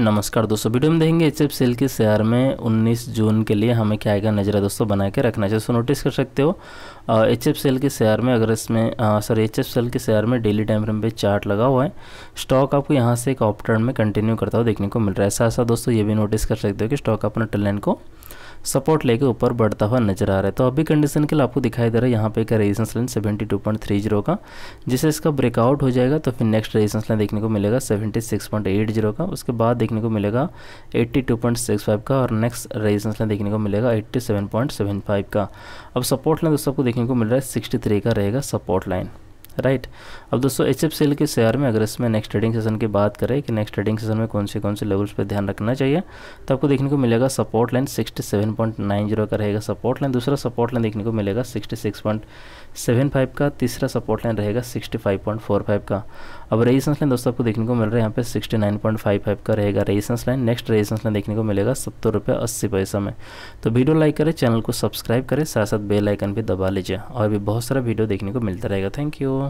नमस्कार दोस्तों वीडियो में देखेंगे एच सेल के शेयर में 19 जून के लिए हमें क्या आएगा नजरा दोस्तों बना के रखना चाहिए सो नोटिस कर सकते हो एच सेल के शेयर में अगर इसमें सॉरी एच सेल के शेयर में डेली टाइम फ्रेम पे चार्ट लगा हुआ है स्टॉक आपको यहाँ से एक ऑप्टर्न में कंटिन्यू करता हुआ देखने को मिल रहा है साथ साथ दोस्तों ये भी नोटिस कर सकते हो कि स्टॉक अपना टैलेंट को सपोर्ट लेके ऊपर बढ़ता हुआ नजर आ रहा है तो अभी कंडीशन के लिए आपको दिखाई दे रहा है यहाँ पे एक resistance line seventy two point three zero का जिससे इसका ब्रेकआउट हो जाएगा तो फिर नेक्स्ट रेजिस्टेंस लाइन देखने को मिलेगा seventy six point eight zero का उसके बाद देखने को मिलेगा eighty two point six five का और नेक्स्ट रेजिस्टेंस लाइन देखने को मिलेगा eighty seven point seven five का अब सपोर्ट लाइन दोस्तों आपको देखने को मिल रहा है सिक्सटी थ्री का रहेगा सपोर्ट लाइन राइट अब दोस्तों एच एफ सेल के शेयर में अगर इसमें नेक्स्ट ट्रेडिंग सेशन की बात करें कि नेक्स्ट ट्रेडिंग सेशन में कौन से कौन से लेवल्स पर ध्यान रखना चाहिए तो आपको देखने को मिलेगा सपोर्ट लाइन 67.90 का रहेगा सपोर्ट लाइन दूसरा सपोर्ट लाइन देखने को मिलेगा 66.75 का तीसरा सपोर्ट लाइन रहेगा 65.45 का अब रेजिस्टेंस लाइन दोस्तों आपको देखने को मिल रहा है यहाँ पे 69.55 का रहेगा resistance line next resistance line देखने को मिलेगा सत्तर रुपये अस्सी पैसा में तो वीडियो लाइक करें चैनल को सब्सक्राइब करें साथ साथ बेल आइकन भी दबा लीजिए और भी बहुत सारा वीडियो देखने को मिलता रहेगा थैंक यू